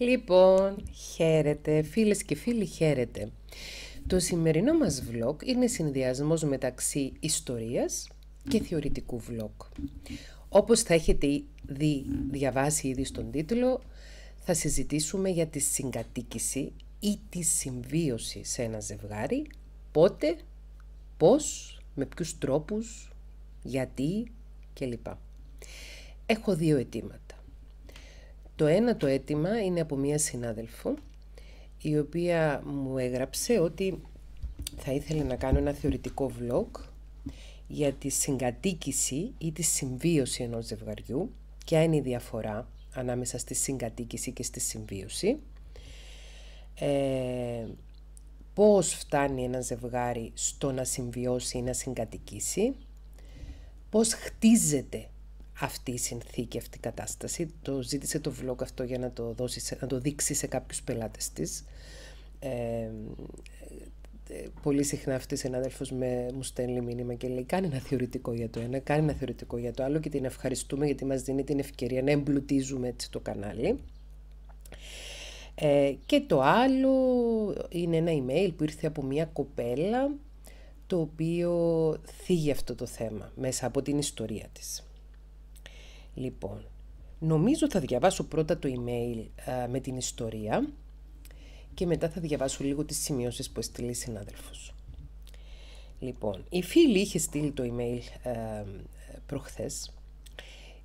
Λοιπόν, χαίρετε, φίλες και φίλοι χαίρετε. Το σημερινό μας vlog είναι συνδυασμός μεταξύ ιστορίας και θεωρητικού vlog. Όπως θα έχετε δει, διαβάσει ήδη στον τίτλο, θα συζητήσουμε για τη συγκατοίκηση ή τη συμβίωση σε ένα ζευγάρι, πότε, πώς, με ποιους τρόπους, γιατί κλπ. Έχω δύο αιτήματα. Το ένα το αίτημα είναι από μία συνάδελφο, η οποία μου έγραψε ότι θα ήθελε να κάνω ένα θεωρητικό vlog για τη συγκατοίκηση ή τη συμβίωση ενός ζευγαριού. Ποια είναι η τη συμβιωση ενος ζευγαριου και ανάμεσα στη συγκατοίκηση και στη συμβίωση. Ε, πώς φτάνει ένα ζευγάρι στο να συμβιώσει ή να συγκατοικήσει. Πώς χτίζεται αυτή η συνθήκη, αυτή η κατάσταση. Το ζήτησε το vlog αυτό για να το, δώσει, να το δείξει σε κάποιους πελάτες της. Ε, πολύ συχνά αυτή η συνάδελφος μου στέλνει μήνυμα και λέει: Κάνει ένα θεωρητικό για το ένα, κάνει ένα θεωρητικό για το άλλο και την ευχαριστούμε γιατί μας δίνει την ευκαιρία να εμπλουτίζουμε έτσι το κανάλι. Ε, και το άλλο είναι ένα email που ήρθε από μια κοπέλα το οποίο θίγει αυτό το θέμα μέσα από την ιστορία της. Λοιπόν, νομίζω θα διαβάσω πρώτα το email με την ιστορία και μετά θα διαβάσω λίγο τις σημειώσεις που έστειλε η συνάδελφος. Λοιπόν, η φίλη είχε στείλει το email α, προχθές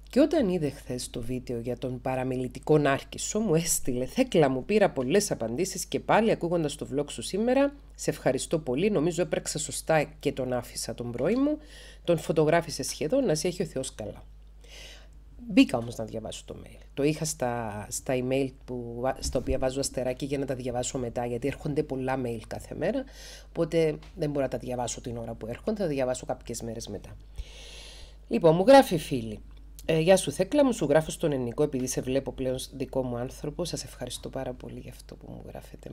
και όταν είδε χθες το βίντεο για τον παραμελητικό Νάρκησο, μου έστειλε θέκλα μου, πήρα πολλές απαντήσεις και πάλι ακούγοντας το vlog σου σήμερα. Σε ευχαριστώ πολύ. Νομίζω έπρεξα σωστά και τον άφησα τον πρωί μου. Τον φωτογράφησε σχεδόν, να σε έχει ο Θεός καλά. Μπήκα όμως να διαβάσω το mail. Το είχα στα, στα email που, στα οποία βάζω αστεράκι για να τα διαβάσω μετά, γιατί έρχονται πολλά mail κάθε μέρα, οπότε δεν μπορώ να τα διαβάσω την ώρα που έρχονται, θα τα διαβάσω κάποιες μέρες μετά. Λοιπόν, μου γράφει φίλη. Ε, γεια σου Θέκλα μου, σου γράφω στον ελληνικό επειδή σε βλέπω πλέον δικό μου άνθρωπο. Σας ευχαριστώ πάρα πολύ για αυτό που μου γράφετε.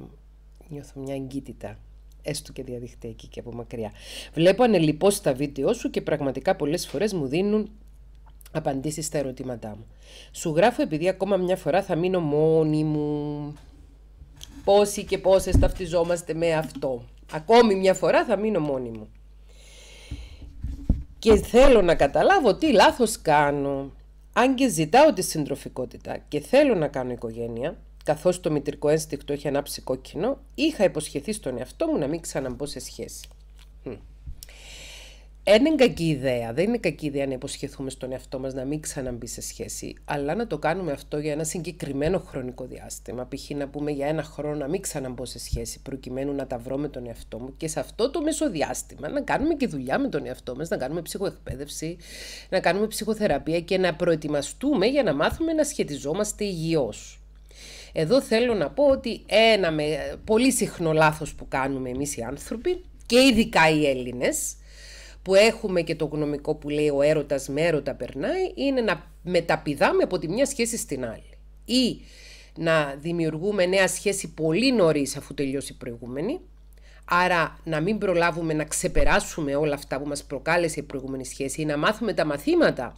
Νιώθω μια εγκύτητα έστω και διαδικτυακή και από μακριά. Βλέπω ανελειπώς τα βίντεο σου και πραγματικά πολλές φορές μου δίνουν απαντήσεις στα ερωτήματά μου. Σου γράφω επειδή ακόμα μια φορά θα μείνω μόνη μου. Πόσοι και πόσες ταυτιζόμαστε με αυτό. Ακόμη μια φορά θα μείνω μόνη μου. Και θέλω να καταλάβω τι λάθος κάνω. Αν και ζητάω τη συντροφικότητα και θέλω να κάνω οικογένεια, καθώς το μητρικό ένστικτο έχει ανάψει κόκκινο, είχα υποσχεθεί στον εαυτό μου να μην ξαναμπω σε σχέση είναι κακή ιδέα. Δεν είναι κακή ιδέα να υποσχεθούμε στον εαυτό μας να μην ξαναμπεί σε σχέση, αλλά να το κάνουμε αυτό για ένα συγκεκριμένο χρονικό διάστημα. Π.χ. να πούμε για ένα χρόνο να μην ξαναμπώ σε σχέση, προκειμένου να τα βρω με τον εαυτό μου και σε αυτό το μεσοδιάστημα να κάνουμε και δουλειά με τον εαυτό μας, να κάνουμε ψυχοεκπαίδευση, να κάνουμε ψυχοθεραπεία και να προετοιμαστούμε για να μάθουμε να σχετιζόμαστε υγιώς. Εδώ θέλω να πω ότι ένα πολύ συχνό λάθος που κάνουμε εμείς οι άνθρωποι και ειδικά οι Έλληνες που έχουμε και το γνωμικό που λέει ο έρωτας με έρωτα περνάει είναι να μεταπηδάμε από τη μια σχέση στην άλλη. Ή να δημιουργούμε νέα σχέση πολύ νωρίς αφού τελειώσει η προηγούμενη, άρα να μην προλάβουμε να ξεπεράσουμε όλα αυτά που μας προκάλεσε η προηγούμενη σχέση ή να μάθουμε τα μαθήματα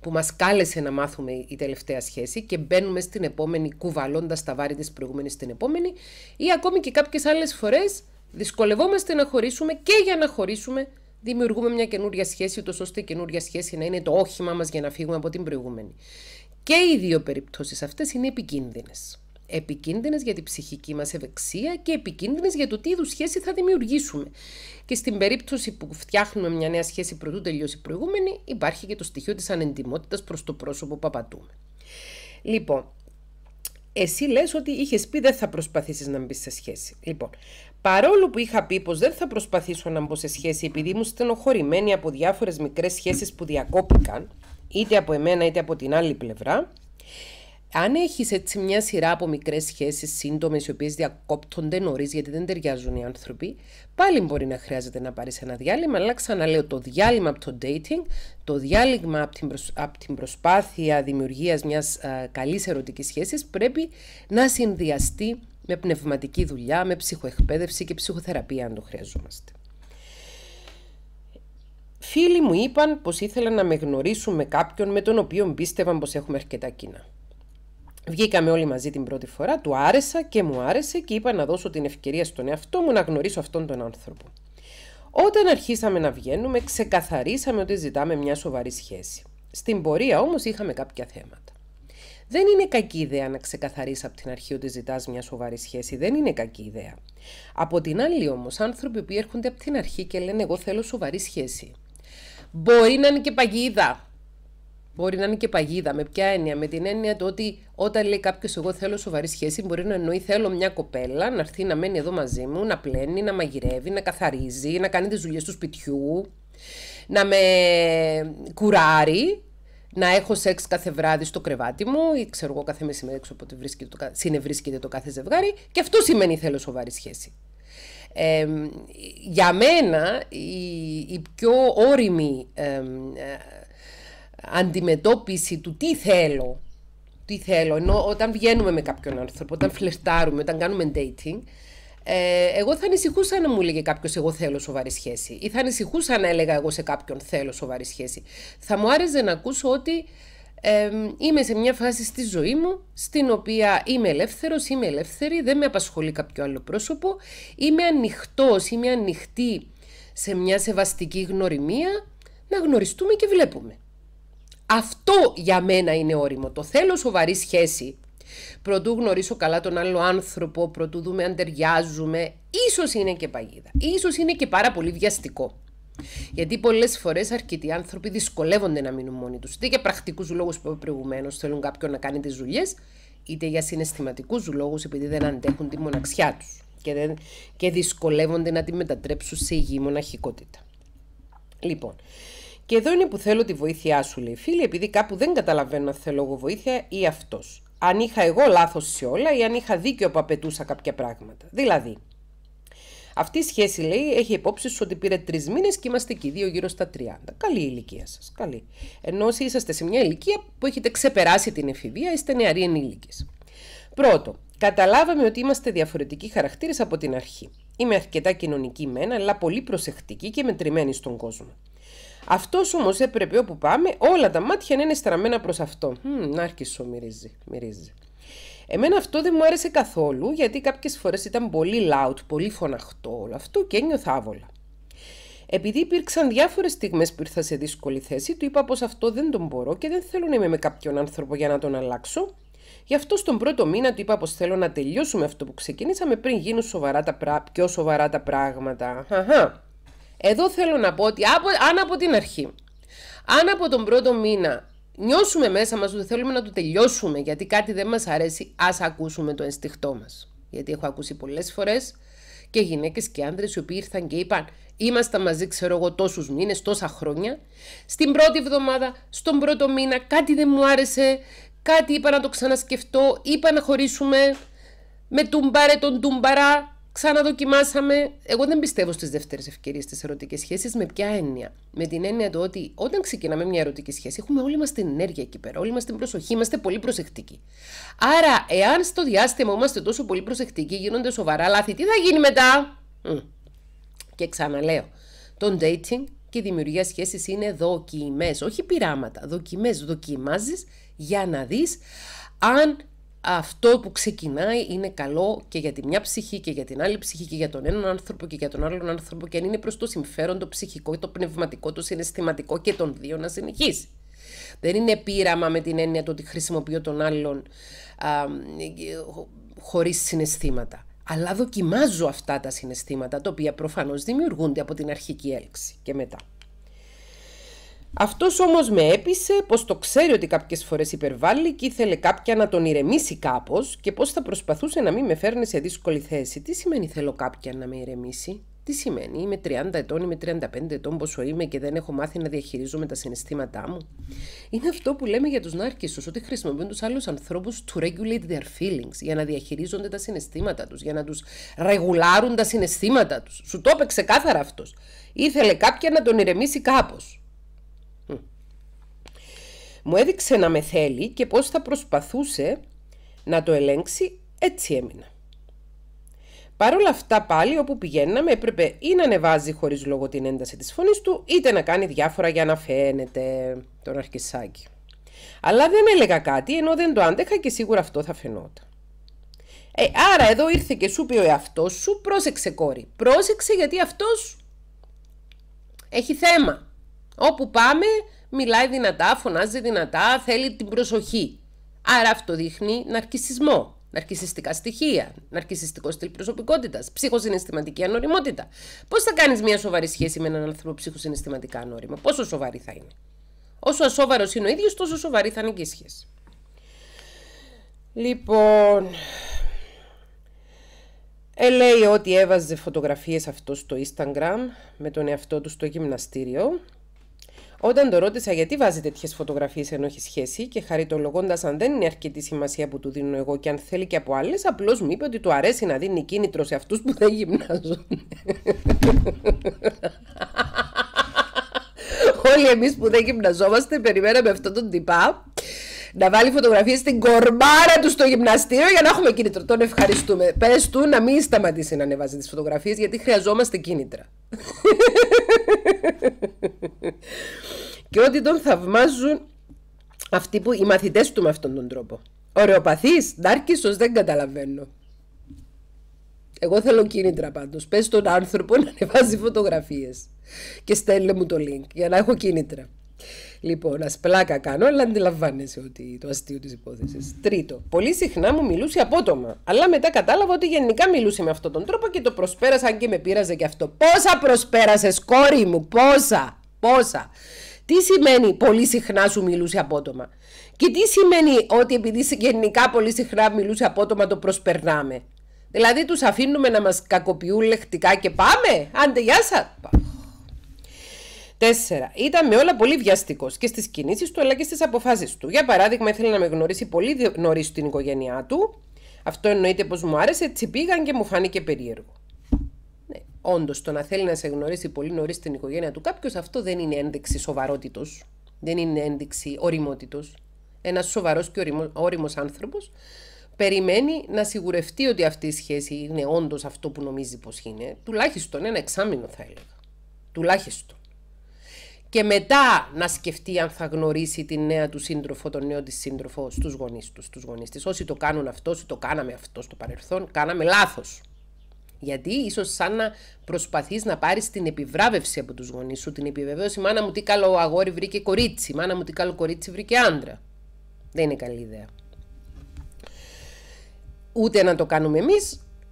που μας κάλεσε να μάθουμε η τελευταία σχέση και μπαίνουμε στην επόμενη κουβαλώντας τα βάρη της προηγούμενης στην επόμενη ή ακόμη και κάποιες άλλες φορές δυσκολευόμαστε να χωρίσουμε και για να χωρίσουμε δημιουργούμε μια καινούρια σχέση, τόσο ώστε η καινούρια σχέση να είναι το όχημά μας για να φύγουμε από την προηγούμενη. Και οι δύο περιπτώσεις αυτές είναι επικίνδυνες. Επικίνδυνες για την ψυχική μας ευεξία και επικίνδυνες για το τι είδους σχέση θα δημιουργήσουμε. Και στην περίπτωση που φτιάχνουμε μια νέα σχέση πρωτού τελειώσει η προηγούμενη, υπάρχει και το στοιχείο της ανεντιμότητας προς το πρόσωπο που απατούμε. Λοιπόν, εσύ λες ότι είχες πει δεν θα προσπαθήσεις να μπεις σε σχέση. Λοιπόν, Παρόλο που είχα πει πως δεν θα προσπαθήσω να μπω σε σχέση επειδή ήμουν στενοχωρημένη από διάφορες μικρές σχέσεις που διακόπηκαν, είτε από εμένα είτε από την άλλη πλευρά, αν έχεις έτσι μια σειρά από μικρές σχέσεις σύντομες, οι οποίες διακόπτονται νωρίς γιατί δεν ταιριάζουν οι άνθρωποι, πάλι μπορεί να χρειάζεται να πάρεις ένα διάλειμμα. Αλλά ξαναλέω, το διάλειμμα από το dating, το διάλειμμα από την, προσ... από την προσπάθεια δημιουργίας μιας ε, καλής ερωτικής σχέσης πρέπει να συνδυαστεί με πνευματική δουλειά, με ψυχοεκπαίδευση και ψυχοθεραπεία αν το χρειαζόμαστε. Φίλοι μου είπαν πως ήθελαν να με γνωρίσουν με κάποιον με τον οποίο πίστευαν πως έχουμε αρκετά κοινά. Βγήκαμε όλοι μαζί την πρώτη φορά, του άρεσα και μου άρεσε και είπα να δώσω την ευκαιρία στον εαυτό μου να γνωρίσω αυτόν τον άνθρωπο. Όταν αρχίσαμε να βγαίνουμε, ξεκαθαρίσαμε ότι ζητάμε μια σοβαρή σχέση. Στην πορεία όμως είχαμε κάποια θέματα. Δεν είναι κακή ιδέα να ξεκαθαρίσει από την αρχή ότι ζητάς μια σοβαρή σχέση. Δεν είναι κακή ιδέα. Από την άλλη όμως, άνθρωποι που έρχονται από την αρχή και λένε Εγώ θέλω σοβαρή σχέση. Μπορεί να είναι και παγίδα. Μπορεί να είναι και παγίδα. Με ποια έννοια, με την έννοια του ότι όταν λέει κάποιος Εγώ θέλω σοβαρή σχέση, μπορεί να εννοεί Θέλω μια κοπέλα να έρθει να μένει εδώ μαζί μου, να πλένει, να μαγειρεύει, να καθαρίζει, να κάνει τις δουλειές του σπιτιού, να με κουράρει να έχω σεξ κάθε βράδυ στο κρεβάτι μου ή ξέρω εγώ κάθε μεσημέρι έξω από βρίσκεται το, συνευρίσκεται το κάθε ζευγάρι και αυτό σημαίνει θέλω σοβαρή σχέση. για μένα η, η πιο όριμη ε, αντιμετώπιση του τι θέλω, τι θέλω, ενώ όταν βγαίνουμε με κάποιον άνθρωπο, όταν φλερτάρουμε, όταν κάνουμε dating, ε, εγώ θα ανησυχούσα να μου έλεγε κάποιος Εγώ θέλω σοβαρή σχέση. ή θα ανησυχούσα να έλεγα εγώ σε κάποιον Θέλω σοβαρή σχέση. Θα μου άρεσε να ακούσω ότι είμαι σε μια φάση στη ζωή μου στην οποία είμαι ελεύθερος, είμαι ελεύθερη, δεν με απασχολεί κάποιο άλλο πρόσωπο, είμαι ανοιχτός, είμαι ανοιχτή σε μια σεβαστική γνωριμία, να γνωριστούμε και βλέπουμε. Αυτό για μένα είναι όριμο. Το θέλω σοβαρή σχέση Προτού γνωρίσω καλά τον άλλο άνθρωπο, προτού δούμε αν ταιριάζουμε, ίσως είναι και παγίδα. σω είναι και πάρα πολύ βιαστικό. Γιατί πολλές φορές αρκετοί άνθρωποι δυσκολεύονται να μείνουν μόνοι τους. Είτε για πρακτικούς λόγους που είπα προηγουμένως, θέλουν κάποιον να κάνει τις δουλειές, είτε για συναισθηματικούς λόγους, επειδή δεν αντέχουν τη μοναξιά τους και, δεν, και δυσκολεύονται να τη μετατρέψουν σε υγιή μοναχικότητα. Λοιπόν, και εδώ είναι που θέλω τη βοήθειά σου, λέει φίλη, επειδή κάπου δεν καταλαβαίνω αν θέλω εγώ βοήθεια ή αυτός αν είχα εγώ λάθος σε όλα ή αν είχα δίκιο που απαιτούσα κάποια πράγματα. Δηλαδή, αυτή η σχέση λέει έχει υπόψη σου ότι πήρε τρεις μήνες και είμαστε εκεί, δύο γύρω στα 30. Καλή η ηλικία σας. Καλή. Ενώ όσοι είσαστε σε μια ηλικία που έχετε ξεπεράσει την εφηβεία, είστε νεαροί ενήλικες. Πρώτο, καταλάβαμε ότι είμαστε διαφορετικοί χαρακτήρες από την αρχή. Είμαι αρκετά κοινωνική μένα, αλλά πολύ προσεκτική και μετρημένη στον κόσμο. Αυτός όμως έπρεπε όπου πάμε όλα τα μάτια να είναι στραμμένα προς αυτό. Μ, να άρχισε, μυρίζει, μυρίζει. Εμένα αυτό δεν μου άρεσε καθόλου γιατί κάποιες φορές ήταν πολύ loud, πολύ φωναχτό όλο αυτό και ένιωθα άβολα. Επειδή υπήρξαν διάφορες στιγμές που ήρθα σε δύσκολη θέση, του είπα πως αυτό δεν τον μπορώ και δεν θέλω να είμαι με κάποιον άνθρωπο για να τον αλλάξω. Γι' αυτό στον πρώτο μήνα του είπα πως θέλω να τελειώσουμε αυτό που ξεκινήσαμε πριν γίνουν σοβαρά πιο σοβαρά τα πράγματα. Αχα. Εδώ θέλω να πω ότι από, αν από την αρχή, αν από τον πρώτο μήνα νιώσουμε μέσα μας ότι θέλουμε να το τελειώσουμε γιατί κάτι δεν μας αρέσει, ας ακούσουμε το ενστιχτό μας. Γιατί έχω ακούσει πολλές φορές και γυναίκες και άνδρες οι οποίοι ήρθαν και είπαν είμαστε μαζί ξέρω εγώ τόσους μήνες, τόσα χρόνια, στην πρώτη εβδομάδα, στον πρώτο μήνα, κάτι δεν μου άρεσε, κάτι είπα να το ξανασκεφτώ, είπα να χωρίσουμε, με τουμπάρε τον τουμπαρά, Ξαναδοκιμάσαμε. Εγώ δεν πιστεύω στις δεύτερες ευκαιρίες στις ερωτικές σχέσεις. Με ποια έννοια. Με την έννοια του ότι όταν ξεκινάμε μια ερωτική σχέση, έχουμε όλη μας την ενέργεια εκεί πέρα, όλη μας την προσοχή, είμαστε πολύ προσεκτικοί. Άρα, εάν στο διάστημα είμαστε τόσο πολύ προσεκτικοί, γίνονται σοβαρά λάθη, τι θα γίνει μετά. Και ξαναλέω, το dating και η δημιουργία σχέσης είναι δοκιμές. όχι πειράματα, δοκιμές, δοκιμάζεις για να δεις αν αυτό που ξεκινάει είναι καλό και για τη μια ψυχή και για την άλλη ψυχή και για τον έναν άνθρωπο και για τον άλλον άνθρωπο και αν είναι προς το συμφέρον το ψυχικό, το πνευματικό, το συναισθηματικό και των δύο να συνεχίσει. Δεν είναι πείραμα με την έννοια του ότι χρησιμοποιώ τον άλλον α, χωρίς συναισθήματα. Αλλά δοκιμάζω αυτά τα συναισθήματα τα οποία προφανώς δημιουργούνται από την αρχική έλξη και μετά. Αυτός όμως με έπεισε πως το ξέρει ότι κάποιες φορές υπερβάλλει και ήθελε κάποια να τον ηρεμήσει κάπως και πώ θα προσπαθούσε να μην με φέρνει σε δύσκολη θέση. Τι σημαίνει θέλω κάποια να με ηρεμήσει. Τι σημαίνει, είμαι 30 ετών, είμαι 35 ετών, πόσο είμαι και δεν έχω μάθει να διαχειρίζομαι τα συναισθήματά μου. Είναι αυτό που λέμε για τους νάρκισσους, ότι χρησιμοποιούν τους άλλους ανθρώπους to regulate their feelings, για να διαχειρίζονται τα συναισθήματα τους, για να τους ρεγουλάρουν τα συναισθήματα τους. Σου το έπαιξε κάθαρα αυτός. Ήθελε κάποια να τον ηρεμήσει κάπως. Μου έδειξε να με θέλει και πώς θα προσπαθούσε να το ελέγξει, έτσι έμεινα. Παρ' όλα αυτά πάλι όπου πηγαίναμε έπρεπε ή να ανεβάζει χωρίς λόγο την ένταση της φωνής του είτε να κάνει διάφορα για να φαίνεται τον αρχισάκι. Αλλά δεν έλεγα κάτι ενώ δεν το άντεχα και σίγουρα αυτό θα φαινόταν. Ε, άρα εδώ ήρθε και σου πει ο εαυτός σου πρόσεξε κόρη, πρόσεξε γιατί αυτός έχει θέμα. Όπου πάμε μιλάει δυνατά, φωνάζει δυνατά, θέλει την προσοχή. Άρα αυτό δείχνει ναρκισισμό, ναρκισιστικά στοιχεία, ναρκισιστικό στυλ προσωπικότητας, ψυχοσυναισθηματική ανοριμότητα. Πώς θα κάνεις μια σοβαρή σχέση με έναν άνθρωπο ψυχοσυναισθηματικά ανώριμο, πόσο σοβαρή θα είναι. Όσο ασόβαρος είναι ο ίδιος, τόσο σοβαρή θα είναι και η σχέση. Λοιπόν, ε, λέει ότι έβαζε φωτογραφίες αυτό στο Instagram με τον εαυτό του στο γυμναστήριο όταν το ρώτησα γιατί βάζει τέτοιες φωτογραφίες ενώ έχει σχέση και χαριτολογώντας αν δεν είναι αρκετή σημασία που του δίνω εγώ και αν θέλει και από άλλες, απλώς μου είπε ότι του αρέσει να δίνει κίνητρο σε αυτούς που δεν γυμνάζουν. Όλοι εμείς που δεν γυμναζόμαστε, περιμέναμε αυτόν τον τυπά να βάλει φωτογραφίες στην κορμάρα του στο γυμναστήριο για να έχουμε κίνητρο. Τον ευχαριστούμε. Πες του να μην σταματήσει να ανεβάζει τις φωτογραφίες γιατί χρειαζόμαστε κίνητρα και ότι τον θαυμάζουν αυτοί που οι μαθητές του με αυτόν τον τρόπο. Ωραιοπαθής, ντάρκισος, δεν καταλαβαίνω. Εγώ θέλω κίνητρα πάντως. Πες τον άνθρωπο να ανεβάζει φωτογραφίες και στέλνε μου το link για να έχω κίνητρα. Λοιπόν, πλάκα κάνω, αλλά αντιλαμβάνεσαι ότι το αστείο της υπόθεσης. Τρίτο, πολύ συχνά μου μιλούσε απότομα, αλλά μετά κατάλαβα ότι γενικά μιλούσε με αυτόν τον τρόπο και το προσπέρασα, αν και με πείραζε και αυτό. Πόσα προσπέρασες, κόρη μου, πόσα, πόσα. Τι σημαίνει πολύ συχνά σου μιλούσε απότομα. Και τι σημαίνει ότι επειδή γενικά πολύ συχνά μιλούσε απότομα το προσπερνάμε. Δηλαδή τους αφήνουμε να μας κακοποιούν λεκτικά και πάμε. Άντε γεια σας. Τέσσερα. Ήταν με όλα πολύ βιαστικός και στις κινήσεις του αλλά και στις αποφάσεις του. Για παράδειγμα, ήθελε να με γνωρίσει πολύ νωρίς την οικογένειά του. Αυτό εννοείται πως μου άρεσε, έτσι πήγαν και μου φάνηκε περίεργο. Όντως, το να θέλει να σε γνωρίσει πολύ νωρίς την οικογένεια του κάποιος, αυτό δεν είναι ένδειξη σοβαρότητος. Δεν είναι ένδειξη οριμότητος. Ένας σοβαρός και όριμο άνθρωπος περιμένει να σιγουρευτεί ότι αυτή η σχέση είναι όντως αυτό που νομίζει πως είναι. Τουλάχιστον ένα εξάμεινο, θα έλεγα. Τουλάχιστον. Και μετά να σκεφτεί αν θα γνωρίσει τη νέα του σύντροφο, τον νέο της σύντροφο, του γονείς τους, στους γονείς της. Όσοι το κάνουν αυτό, όσοι το κάναμε αυτό στο παρελθόν, κάναμε λάθος. Γιατί ίσως σαν να προσπαθείς να πάρεις την επιβράβευση από τους γονείς σου, την επιβεβαίωση. Μάνα μου, τι καλό αγόρι βρήκε κορίτσι. Μάνα μου, τι καλό κορίτσι βρήκε άντρα. Δεν είναι καλή ιδέα. Ούτε να το κάνουμε εμείς,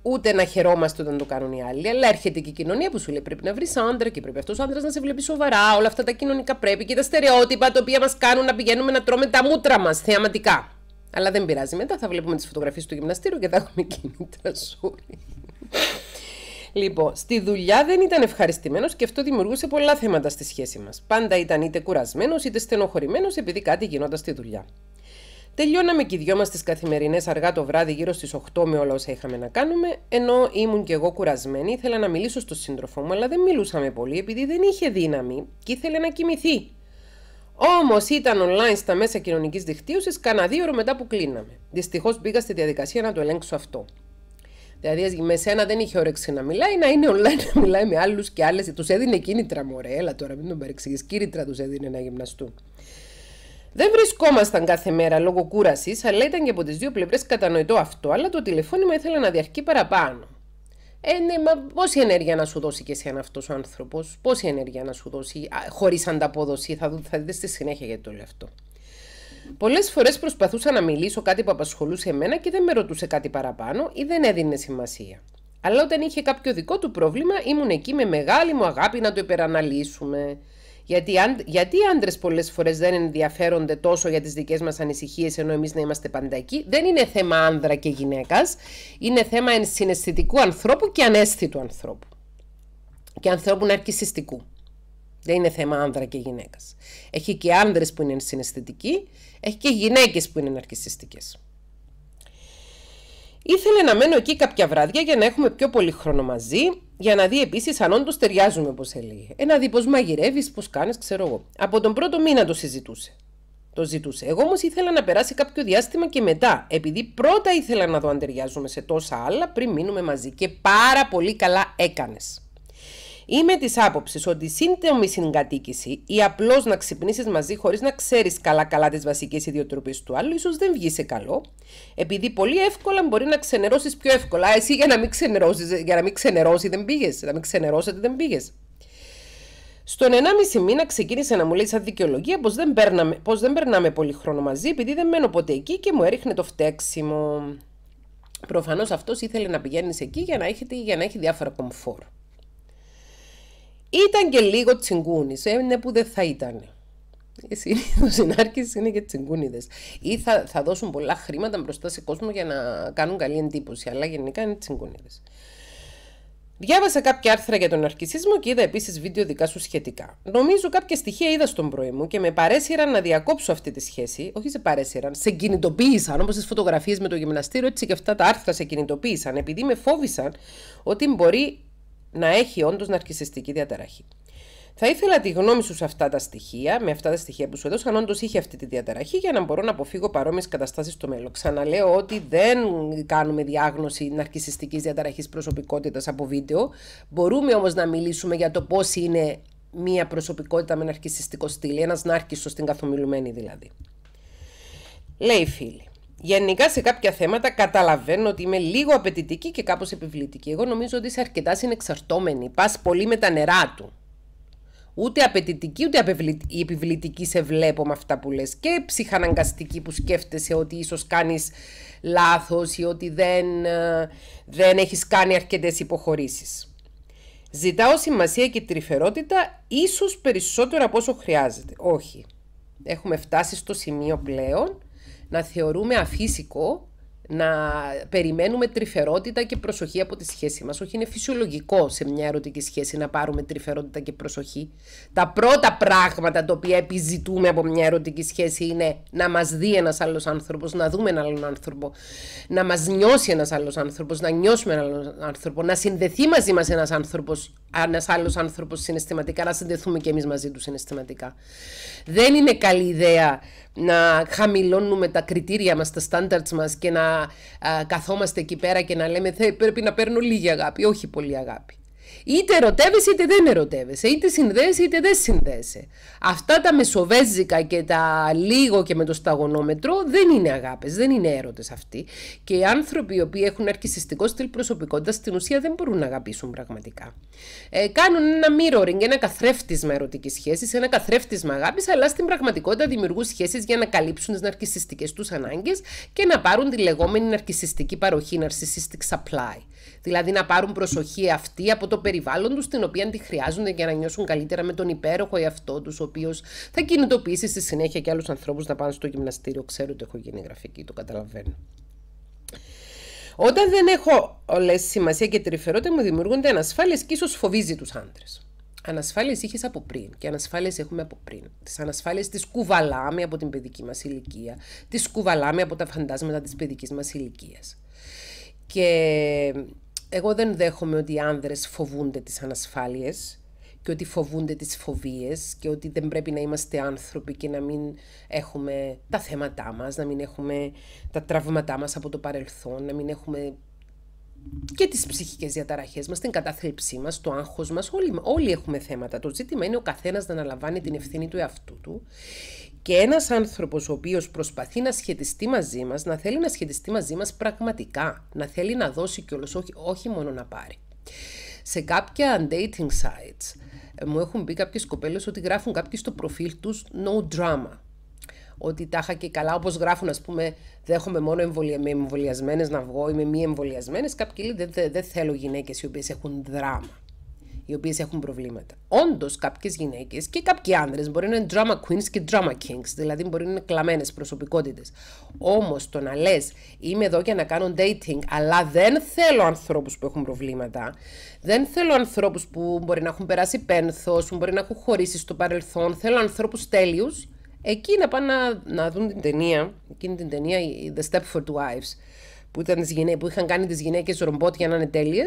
ούτε να χαιρόμαστε όταν το κάνουν οι άλλοι. Αλλά έρχεται και η κοινωνία που σου λέει: Πρέπει να βρεις άντρα και πρέπει αυτός ο άντρας να σε βλέπει σοβαρά. Όλα αυτά τα κοινωνικά πρέπει και τα στερεότυπα τα οποία μας κάνουν να πηγαίνουμε να τρώμε τα μούτρα μας θεαματικά. Αλλά δεν πειράζει. Μετά θα βλέπουμε τις φωτογραφίες του γυμναστήριου και θα έχουμε κινητά σούρια. Λοιπόν, στη δουλειά δεν ήταν ευχαριστημένος και αυτό δημιουργούσε πολλά θέματα στη σχέση μας. Πάντα ήταν είτε κουρασμένος είτε στενοχωρημένος επειδή κάτι γινόταν στη δουλειά. Τελειώναμε και οι δυο μας τις καθημερινές αργά το βράδυ, γύρω στις 8 με όλα όσα είχαμε να κάνουμε, ενώ ήμουν και εγώ κουρασμένη, ήθελα να μιλήσω στον σύντροφό μου, αλλά δεν μιλούσαμε πολύ επειδή δεν είχε δύναμη και ήθελε να κοιμηθεί. Όμως ήταν online στα μέσα κοινωνικής δικτύωσης κανένα δύο μετά που κλείναμε. Δυστυχώς μπήκα στη διαδικασία να το ελέγξω αυτό. Δηλαδή, με σένα δεν είχε όρεξη να μιλάει, να είναι online να μιλάει με άλλους και άλλες. Τους έδινε κίνητρα, μωρέ, έλα τώρα, μην τον παρεξηγείς. Κίνητρα τους έδινε να γυμναστούν. Δεν βρισκόμασταν κάθε μέρα λόγω κούρασης, αλλά ήταν και από τις δύο πλευρές κατανοητό αυτό. Αλλά το τηλεφώνημα ήθελα να διαρκεί παραπάνω. Ε, ναι, μα πόση ενέργεια να σου δώσει και εσύ αυτός ο άνθρωπος, πόση ενέργεια να σου δώσει, χωρί ανταπόδοση, θα, δει θα στη συνέχεια γιατί το λέω αυτό. Πολλές φορές προσπαθούσα να μιλήσω κάτι που απασχολούσε εμένα και δεν με ρωτούσε κάτι παραπάνω ή δεν έδινε σημασία. Αλλά όταν είχε κάποιο δικό του πρόβλημα, ήμουν εκεί με μεγάλη μου αγάπη να το υπεραναλύσουμε. Γιατί, γιατί οι άντρες πολλές φορές δεν ενδιαφέρονται τόσο για τις δικές μας ανησυχίες, ενώ εμείς να είμαστε πάντα εκεί, δεν είναι θέμα άνδρα και γυναίκας. Είναι θέμα συναισθητικού ανθρώπου και ανέσθητου ανθρώπου. Και ανθρώπου ναρκιστικού. Δεν είναι θέμα άνδρα και γυναίκας. Έχει και άνδρες που είναι συναισθητικοί, έχει και γυναίκες που είναι ναρκιστικέ. Ήθελε να μένω εκεί κάποια βράδια για να έχουμε πιο πολύ χρόνο μαζί, για να δει επίσης αν όντως ταιριάζουμε, όπως έλεγε. Ένα δει πώς μαγειρεύεις, πώς κάνεις, ξέρω εγώ. Από τον πρώτο μήνα το συζητούσε. Το ζητούσε. Εγώ όμως ήθελα να περάσει κάποιο διάστημα και μετά, επειδή πρώτα ήθελα να δω αν ταιριάζουμε σε τόσα άλλα πριν μείνουμε μαζί. Και πάρα πολύ καλά έκανες. Είμαι της άποψης ότι η σύντομη συγκατοίκηση ή απλώς να ξυπνήσεις μαζί χωρίς να ξέρεις καλά-καλά τις βασικές ιδιοτροπίες του άλλου, ίσως δεν βγει σε καλό, επειδή πολύ εύκολα μπορεί να ξενερώσεις πιο εύκολα. Εσύ για να μην ξενερώσεις, για να μην ξενερώσει δεν πήγες. Να μην ξενερώσετε δεν πήγες. Στον 1,5 μήνα ξεκίνησε να μου λέει σαν δικαιολογία πώ δεν, περνάμε, δεν περνάμε πολύ χρόνο μαζί επειδή δεν μένω ποτέ εκεί και μου έριχνε το φταίξιμο. Προφανώς αυτός ήθελε να πηγαίνεις εκεί για να, έχετε, για να έχει διάφορα κομφόρ. Ήταν και λίγο τσιγκούνι, είναι που δεν θα ήταν. Συνήθω νάρκε είναι και τσιγκούνιδες. Ή θα, θα δώσουν πολλά χρήματα μπροστά σε κόσμο για να κάνουν καλή εντύπωση, αλλά γενικά είναι τσιγκούνιδες. Διάβασα κάποια άρθρα για τον αρκισμό και είδα επίσης βίντεο δικά σου σχετικά. Νομίζω κάποια στοιχεία είδα στον πρωί μου και με παρέσυραν να διακόψω αυτή τη σχέση. Όχι σε παρέσυραν, σε κινητοποίησαν όπως τις φωτογραφίες με το γυμναστήριο, έτσι και αυτά τα άρθρα σε κινητοποίησαν, επειδή με φόβησαν ότι μπορεί να έχει όντως ναρκιστική διαταραχή. Θα ήθελα τη γνώμη σου σε αυτά τα στοιχεία, με αυτά τα στοιχεία που σου έδωσα, αν όντως είχε αυτή τη διαταραχή, για να μπορώ να αποφύγω παρόμοιες καταστάσεις στο μέλλον. Ξαναλέω ότι δεν κάνουμε διάγνωση ναρκιστική διαταραχής προσωπικότητας από βίντεο. Μπορούμε όμως να μιλήσουμε για το πώς είναι μία προσωπικότητα με ναρκιστικό στυλ, ένας ναρκιστο στην καθομιλουμένη δηλαδή. Λέει φίλη. Γενικά σε κάποια θέματα καταλαβαίνω ότι είμαι λίγο απαιτητική και κάπως επιβλητική. Εγώ νομίζω ότι είσαι αρκετά συνεξαρτώμενη. Πας πολύ με τα νερά του. Ούτε απαιτητική, ούτε επιβλητική σε βλέπω με αυτά που λες. Και ψυχαναγκαστική που σκέφτεσαι ότι ίσως κάνεις λάθος ή ότι δεν, ε, δεν έχεις κάνει αρκετές υποχωρήσεις. Ζητάω σημασία και τρυφερότητα ίσως περισσότερο από όσο χρειάζεται. Όχι. Έχουμε φτάσει στο σημείο πλέον να θεωρούμε αφύσικο να περιμένουμε τρυφερότητα και προσοχή από τη σχέση μας. Όχι, είναι φυσιολογικό σε μια ερωτική σχέση να πάρουμε τρυφερότητα και προσοχή. Τα πρώτα πράγματα τα οποία επιζητούμε από μια ερωτική σχέση είναι να μας δει ένας άλλος άνθρωπος, να δούμε έναν άλλον άνθρωπο, να μας νιώσει ένας άλλος άνθρωπος, να νιώσουμε έναν άλλον άνθρωπο, να συνδεθεί μαζί μας ένας, άνθρωπος, ένας άλλος άνθρωπος συναισθηματικά, να συνδεθούμε και εμείς μαζί του συναισθηματικά. Δεν είναι καλή ιδέα να χαμηλώνουμε τα κριτήρια μας, τα standards μας και να α, καθόμαστε εκεί πέρα και να λέμε πρέπει να παίρνω λίγη αγάπη, όχι πολύ αγάπη. Είτε ερωτεύεσαι είτε δεν ερωτεύεσαι, είτε συνδέεσαι είτε δεν συνδέεσαι. Αυτά τα μεσοβέζικα και τα λίγο και με το σταγονόμετρο δεν είναι αγάπες, δεν είναι έρωτες αυτοί. Και οι άνθρωποι οι οποίοι έχουν αρκισιστικό στυλ προσωπικότητας στην ουσία δεν μπορούν να αγαπήσουν πραγματικά. Ε, κάνουν ένα mirroring, ένα καθρέφτισμα ερωτικής σχέσης, ένα καθρέφτισμα αγάπης, αλλά στην πραγματικότητα δημιουργούν σχέσεις για να καλύψουν τις ναρκιστικέ τους ανάγκες και να πάρουν τη λεγόμενη ναρκιστική παροχή, narcissistic supply. Δηλαδή να πάρουν προσοχή αυτοί από το περιβάλλον τους, την οποία τη χρειάζονται για να νιώσουν καλύτερα με τον υπέροχο εαυτό τους, ο οποίος θα κινητοποιήσει στη συνέχεια και άλλους ανθρώπους να πάνε στο γυμναστήριο. Ξέρω ότι έχω γίνει γραφική, το καταλαβαίνω. Όταν δεν έχω όλες σημασία και τρυφερότητα, μου δημιουργούνται ανασφάλειες και ίσως φοβίζει τους άντρες. Ανασφάλειες είχες από πριν και ανασφάλειες έχουμε από πριν. Τις ανασφάλειες τις κουβαλάμε από την παιδική μας ηλικία, τις κουβαλάμε από τα φαντάσματα της παιδικής μας ηλικίας. Και εγώ δεν δέχομαι ότι οι άνδρες φοβούνται τις ανασφάλειες και ότι φοβούνται τις φοβίες και ότι δεν πρέπει να είμαστε άνθρωποι και να μην έχουμε τα θέματά μας, να μην έχουμε τα τραύματά μας από το παρελθόν, να μην έχουμε και τις ψυχικές διαταραχές μας, την κατάθλιψή μας, το άγχος μας, όλοι, όλοι έχουμε θέματα. Το ζήτημα είναι ο καθένας να αναλαμβάνει την ευθύνη του εαυτού του και ένας άνθρωπος ο οποίος προσπαθεί να σχετιστεί μαζί μας, να θέλει να σχετιστεί μαζί μας πραγματικά, να θέλει να δώσει κιόλας, όχι, όχι μόνο να πάρει. Σε κάποια dating sites ε, μου έχουν πει κάποιες κοπέλες ότι γράφουν κάποιοι στο προφίλ τους no drama. Ότι τάχα και καλά όπως γράφουν ας πούμε δέχομαι μόνο με εμβολιασμένες να βγω ή με μη εμβολιασμένες. Κάποιοι λένε δεν, θέλω γυναίκες οι οποίες έχουν δράμα οι οποίες έχουν προβλήματα. Όντως, κάποιες γυναίκες και κάποιοι άντρε μπορεί να είναι drama queens και drama kings, δηλαδή μπορεί να είναι κλαμμένες προσωπικότητες. Όμως το να λες είμαι εδώ για να κάνω dating, αλλά δεν θέλω ανθρώπους που έχουν προβλήματα. Δεν θέλω ανθρώπους που μπορεί να έχουν περάσει πένθος, που μπορεί να έχουν χωρίσει στο παρελθόν. Θέλω ανθρώπους τέλειους. Εκεί να πάνε να, να δουν την ταινία, εκείνη την ταινία, The Stepford Wives που, ήταν που είχαν κάνει τις γυναίκες ρομπότ για να είναι τέλειες.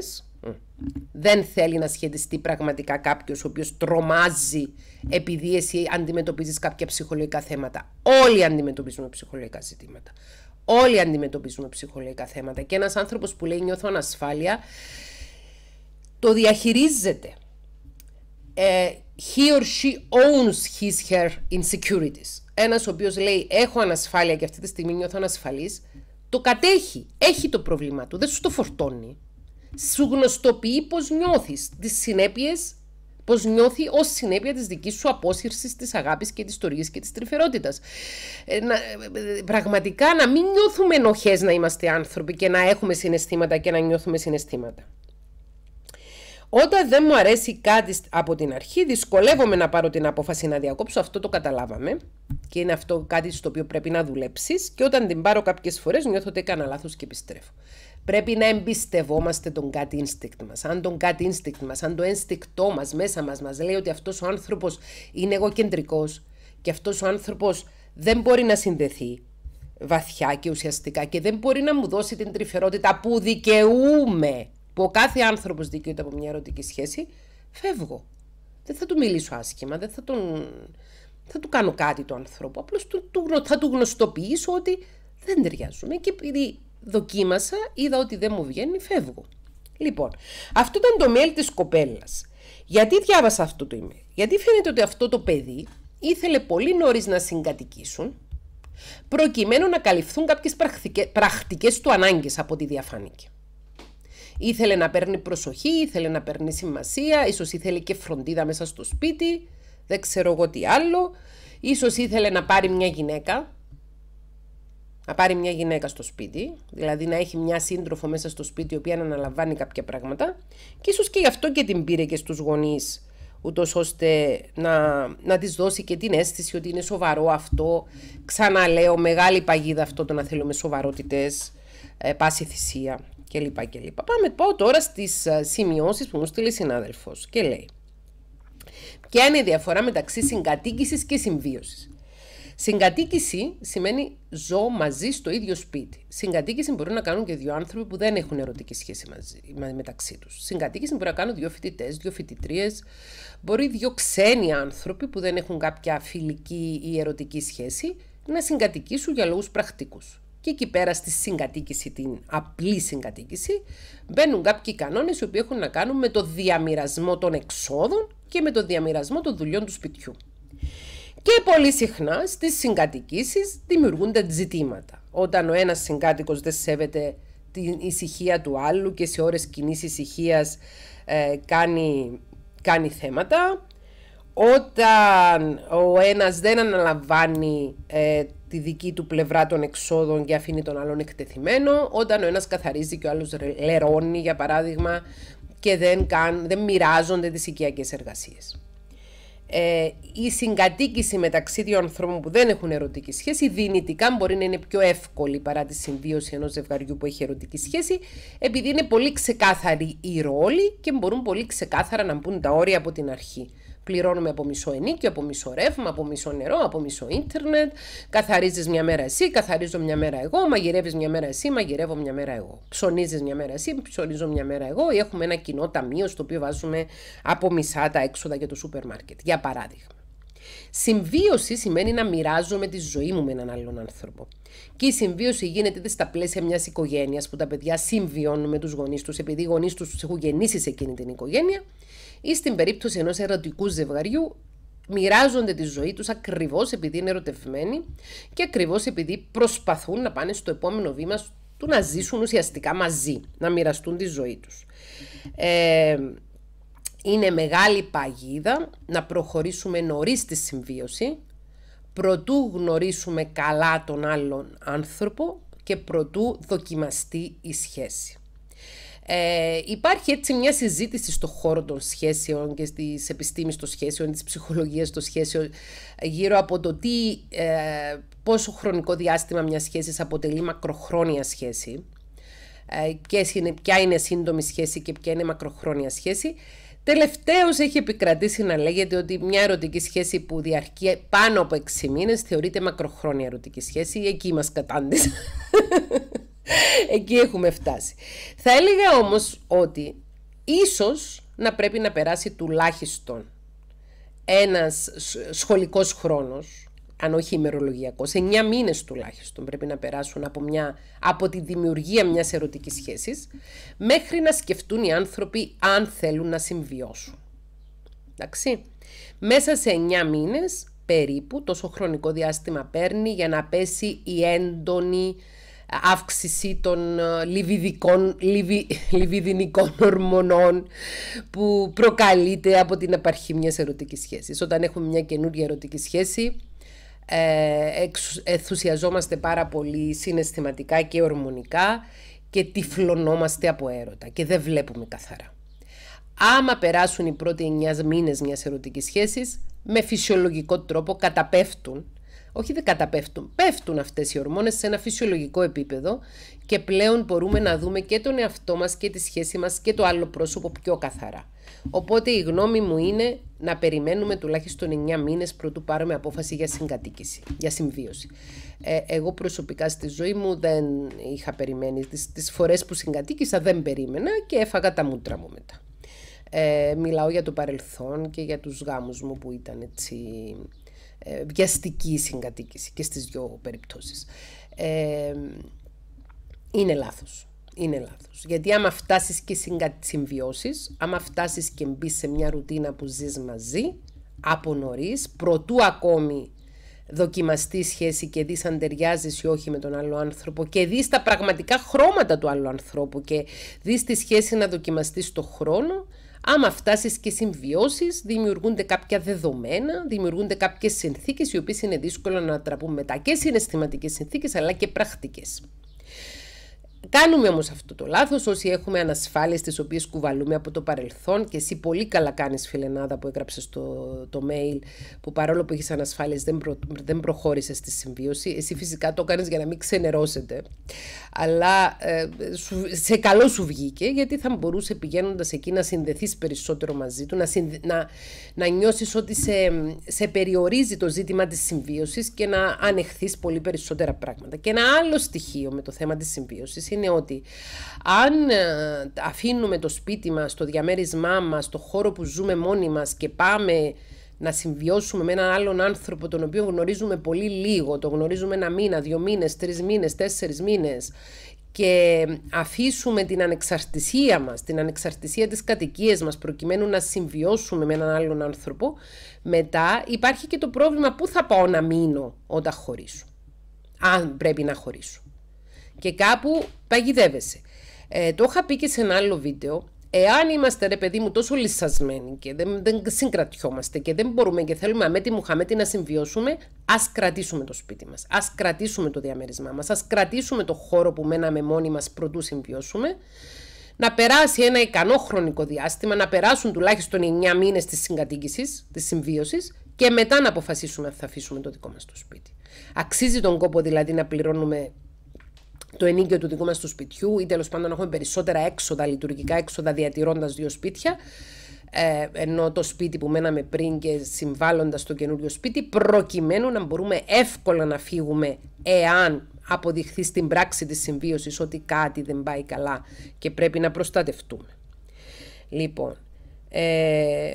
Δεν θέλει να σχετιστεί πραγματικά κάποιος ο οποίος τρομάζει επειδή εσύ αντιμετωπίζεις κάποια ψυχολογικά θέματα. Όλοι αντιμετωπίζουμε ψυχολογικά ζητήματα. Όλοι αντιμετωπίζουμε ψυχολογικά θέματα. Και ένας άνθρωπος που λέει νιώθω ανασφάλεια, το διαχειρίζεται. Ε, he or she owns his her insecurities. Ένας ο οποίος λέει έχω ανασφάλεια και αυτή τη στιγμή νιώθω ανασφαλής, το κατέχει. Έχει το πρόβλημα του. Δεν σου το φορτώνει. Σου γνωστοποιεί πώς νιώθεις, τις συνέπειες, πώς νιώθει ως συνέπεια της δικής σου απόσυρσης της αγάπης και της ιστορία και της τρυφερότητας. Ε, ε, ε, πραγματικά να μην νιώθουμε ενοχές να είμαστε άνθρωποι και να έχουμε συναισθήματα και να νιώθουμε συναισθήματα. Όταν δεν μου αρέσει κάτι από την αρχή, δυσκολεύομαι να πάρω την απόφαση να διακόψω. Αυτό το καταλάβαμε και είναι αυτό κάτι στο οποίο πρέπει να δουλέψεις. Και όταν την πάρω, κάποιες φορές νιώθω ότι έκανα λάθος και επιστρέφω. Πρέπει να εμπιστευόμαστε τον κάτι instinct μας. Αν τον κάτι instinct μας, αν το ένστικτό μας μέσα μας μας λέει ότι αυτός ο άνθρωπος είναι εγωκεντρικός και αυτός ο άνθρωπος δεν μπορεί να συνδεθεί βαθιά και ουσιαστικά και δεν μπορεί να μου δώσει την τρυφερότητα που δικαιούμαι που ο κάθε άνθρωπος δικαιούται από μια ερωτική σχέση, φεύγω. Δεν θα του μιλήσω άσχημα, δεν θα τον. Θα του κάνω κάτι τον άνθρωπο. Απλώς θα του γνωστοποιήσω ότι δεν ταιριάζουμε. Και επειδή δοκίμασα, είδα ότι δεν μου βγαίνει, φεύγω. Λοιπόν, αυτό ήταν το mail της κοπέλας. Γιατί διάβασα αυτό το email. Γιατί φαίνεται ότι αυτό το παιδί ήθελε πολύ νωρίς να συγκατοικήσουν, προκειμένου να καλυφθούν κάποιες πρακτικές του ανάγκες από ό,τι διαφάνηκε. Ήθελε να παίρνει προσοχή, ήθελε να παίρνει σημασία, ίσως ήθελε και φροντίδα μέσα στο σπίτι, δεν ξέρω εγώ τι άλλο. Ίσως ήθελε να πάρει μια γυναίκα, να πάρει μια γυναίκα στο σπίτι, δηλαδή να έχει μια σύντροφο μέσα στο σπίτι η οποία να αναλαμβάνει κάποια πράγματα και ίσως και γι' αυτό και την πήρε και στους γονείς ούτως ώστε να, να δώσει και την αίσθηση ότι είναι σοβαρό αυτό. Ξαναλέω, μεγάλη παγίδα αυτό το να θέλουμε σοβαρότητες, ε, πάση θυσία κλπ. κλπ. Πάμε πάω τώρα στις ε, σημειώσεις που μου στείλει συνάδελφος. και λέει Ποια είναι η διαφορά μεταξύ συγκατοίκησης και συμβίωσης. Συγκατοίκηση σημαίνει ζω μαζί στο ίδιο σπίτι. Συγκατοίκηση μπορούν να κάνουν και δύο άνθρωποι που δεν έχουν ερωτική σχέση μαζί, μεταξύ τους. Συγκατοίκηση μπορεί να κάνουν δύο φοιτητές, δύο φοιτητρίες, μπορεί δύο ξένοι άνθρωποι που δεν έχουν κάποια φιλική ή ερωτική σχέση να συγκατοικήσουν για λόγους πρακτικούς. Και εκεί πέρα στη συγκατοίκηση, την απλή συγκατοίκηση, μπαίνουν κάποιοι κανόνες οι οποίοι έχουν να κάνουν με το διαμοιρασμό των εξόδων και με το διαμοιρασμό των δουλειών του σπιτιού. Και πολύ συχνά στις συγκατοικήσεις δημιουργούνται ζητήματα. Όταν ο ένας συγκάτοικος δεν σέβεται την ησυχία του άλλου και σε ώρες κοινή ησυχίας ε, κάνει, θέματα. Όταν ο ένας δεν αναλαμβάνει ε, τη δική του πλευρά των εξόδων και αφήνει τον άλλον εκτεθειμένο, όταν ο ένας καθαρίζει και ο άλλος λερώνει για παράδειγμα και δεν, καν, δεν μοιράζονται τις οικιακές εργασίες. Ε, η συγκατοίκηση μεταξύ δύο ανθρώπων που δεν έχουν ερωτική σχέση δυνητικά μπορεί να είναι πιο εύκολη παρά τη συμβίωση ενός ζευγαριού που έχει ερωτική σχέση επειδή είναι πολύ ξεκάθαρη οι ρόλοι και μπορούν πολύ ξεκάθαρα να μπουν τα όρια από την αρχή πληρώνουμε από μισό ενίκιο, από μισό ρεύμα, από μισό νερό, από μισό ίντερνετ. Καθαρίζεις μια μέρα εσύ, καθαρίζω μια μέρα εγώ, μαγειρεύεις μια μέρα εσύ, μαγειρεύω μια μέρα εγώ. Ψωνίζεις μια μέρα εσύ, ψωνίζω μια μέρα εγώ, ή έχουμε ένα κοινό ταμείο στο οποίο βάζουμε από μισά τα έξοδα για το σούπερ μάρκετ. Για παράδειγμα. Συμβίωση σημαίνει να μοιράζομαι τη ζωή μου με έναν άλλον άνθρωπο. Και η συμβίωση γίνεται στα πλαίσια μιας οικογένειας που τα παιδιά συμβιώνουν με τους γονείς τους, επειδή οι γονείς τους έχουν γεννήσει σε εκείνη την οικογένεια ή στην περίπτωση ενός ερωτικού ζευγαριού μοιράζονται τη ζωή τους ακριβώς επειδή είναι ερωτευμένοι και ακριβώς επειδή προσπαθούν να πάνε στο επόμενο βήμα του να ζήσουν ουσιαστικά μαζί, να μοιραστούν τη ζωή τους. Ε, είναι μεγάλη παγίδα να προχωρήσουμε νωρίς τη συμβίωση, προτού γνωρίσουμε καλά τον άλλον άνθρωπο και προτού δοκιμαστεί η σχέση. Ε, υπάρχει έτσι μια συζήτηση στον χώρο των σχέσεων και τη επιστήμη των σχέσεων, της ψυχολογίας των σχέσεων, γύρω από το τι, ε, πόσο χρονικό διάστημα μια σχέση αποτελεί μακροχρόνια σχέση, ε, ποια είναι σύντομη σχέση και ποια είναι μακροχρόνια σχέση. Τελευταίως έχει επικρατήσει να λέγεται ότι μια ερωτική σχέση που διαρκεί πάνω από 6 μήνες θεωρείται μακροχρόνια ερωτική σχέση. Εκεί μας κατάντησε. Εκεί έχουμε φτάσει. Θα έλεγα όμως ότι ίσως να πρέπει να περάσει τουλάχιστον ένας σχολικός χρόνος, αν όχι ημερολογιακός, σε 9 μήνες τουλάχιστον πρέπει να περάσουν από, μια, από τη δημιουργία μιας ερωτικής σχέσης, μέχρι να σκεφτούν οι άνθρωποι αν θέλουν να συμβιώσουν. Εντάξει. Μέσα σε 9 μήνες περίπου τόσο χρονικό διάστημα παίρνει για να πέσει η έντονη αύξηση των ε, λιβιδικών, λιβι, ορμονών που προκαλείται από την επαρχή μιας ερωτικής σχέσης. Όταν έχουμε μια καινούργια ερωτική σχέση, ε, ενθουσιαζόμαστε πάρα πολύ συναισθηματικά και ορμονικά και τυφλωνόμαστε από έρωτα και δεν βλέπουμε καθαρά. Άμα περάσουν οι πρώτοι 9 μήνες μιας ερωτικής σχέσης, με φυσιολογικό τρόπο καταπέφτουν όχι δεν καταπέφτουν, πέφτουν αυτές οι ορμόνες σε ένα φυσιολογικό επίπεδο και πλέον μπορούμε να δούμε και τον εαυτό μας και τη σχέση μας και το άλλο πρόσωπο πιο καθαρά. Οπότε η γνώμη μου είναι να περιμένουμε τουλάχιστον 9 μήνες πρώτου πάρουμε απόφαση για συγκατοίκηση, για συμβίωση. Ε, εγώ προσωπικά στη ζωή μου δεν είχα περιμένει. Τις, τις φορές που συγκατοίκησα δεν περίμενα και έφαγα τα μούτρα μου μετά. Ε, μιλάω για το παρελθόν και για τους γάμους μου που ήταν έτσι ε, βιαστική συγκατοίκηση και στις δύο περιπτώσεις. Ε, είναι λάθος. Είναι λάθος. Γιατί άμα φτάσεις και συμβιώσεις, άμα φτάσεις και μπεις σε μια ρουτίνα που ζεις μαζί, από νωρίς, προτού ακόμη δοκιμαστεί σχέση και δεις αν ταιριάζει ή όχι με τον άλλο άνθρωπο και δεις τα πραγματικά χρώματα του άλλου ανθρώπου και δεις τη σχέση να δοκιμαστείς στο χρόνο, Άμα φτάσεις και συμβιώσεις, δημιουργούνται κάποια δεδομένα, δημιουργούνται κάποιες συνθήκες οι οποίες είναι δύσκολο να τραπούν μετά και συναισθηματικές συνθήκες αλλά και πρακτικές. Κάνουμε όμως αυτό το λάθος όσοι έχουμε ανασφάλειες τις οποίες κουβαλούμε από το παρελθόν και εσύ πολύ καλά κάνεις, Φιλενάδα, που έγραψες το, το mail που παρόλο που έχεις ανασφάλειες δεν, προ, δεν προχώρησες στη συμβίωση. Εσύ φυσικά το κάνεις για να μην ξενερώσετε. Αλλά ε, σε καλό σου βγήκε γιατί θα μπορούσε πηγαίνοντας εκεί να συνδεθείς περισσότερο μαζί του, να, να, να νιώσεις ότι σε, σε περιορίζει το ζήτημα της συμβίωσης και να ανεχθείς πολύ περισσότερα πράγματα. Και ένα άλλο στοιχείο με το θέμα της συμβίωσης είναι είναι ότι αν ε, αφήνουμε το σπίτι μας, το διαμέρισμά μας, το χώρο που ζούμε μόνοι μας και πάμε να συμβιώσουμε με έναν άλλον άνθρωπο τον οποίο γνωρίζουμε πολύ λίγο, το γνωρίζουμε ένα μήνα, δύο μήνες, τρεις μήνες, τέσσερις μήνες και αφήσουμε την ανεξαρτησία μας, την ανεξαρτησία της κατοικίας μας προκειμένου να συμβιώσουμε με έναν άλλον άνθρωπο, μετά υπάρχει και το πρόβλημα πού θα πάω να μείνω όταν χωρίσω, αν πρέπει να χωρίσω και κάπου παγιδεύεσαι. Ε, το είχα πει και σε ένα άλλο βίντεο. Εάν είμαστε ρε παιδί μου τόσο λυσσασμένοι και δεν, δεν συγκρατιόμαστε και δεν μπορούμε και θέλουμε αμέτη χαμέτη να συμβιώσουμε, ας κρατήσουμε το σπίτι μας. Ας κρατήσουμε το διαμέρισμά μας. Ας κρατήσουμε το χώρο που μέναμε μόνοι μας προτού συμβιώσουμε. Να περάσει ένα ικανό χρονικό διάστημα, να περάσουν τουλάχιστον 9 μήνες της συγκατοίκησης, της συμβίωσης και μετά να αποφασίσουμε αν θα αφήσουμε το δικό μας το σπίτι. Αξίζει τον κόπο δηλαδή να πληρώνουμε το ενίκιο του δικού μας του σπιτιού ή τέλος πάντων να έχουμε περισσότερα έξοδα, λειτουργικά έξοδα διατηρώντας δύο σπίτια. Ε, ενώ το σπίτι που μέναμε πριν και συμβάλλοντας το καινούριο σπίτι, προκειμένου να μπορούμε εύκολα να φύγουμε εάν αποδειχθεί στην πράξη της συμβίωσης ότι κάτι δεν πάει καλά και πρέπει να προστατευτούμε. Λοιπόν, ε,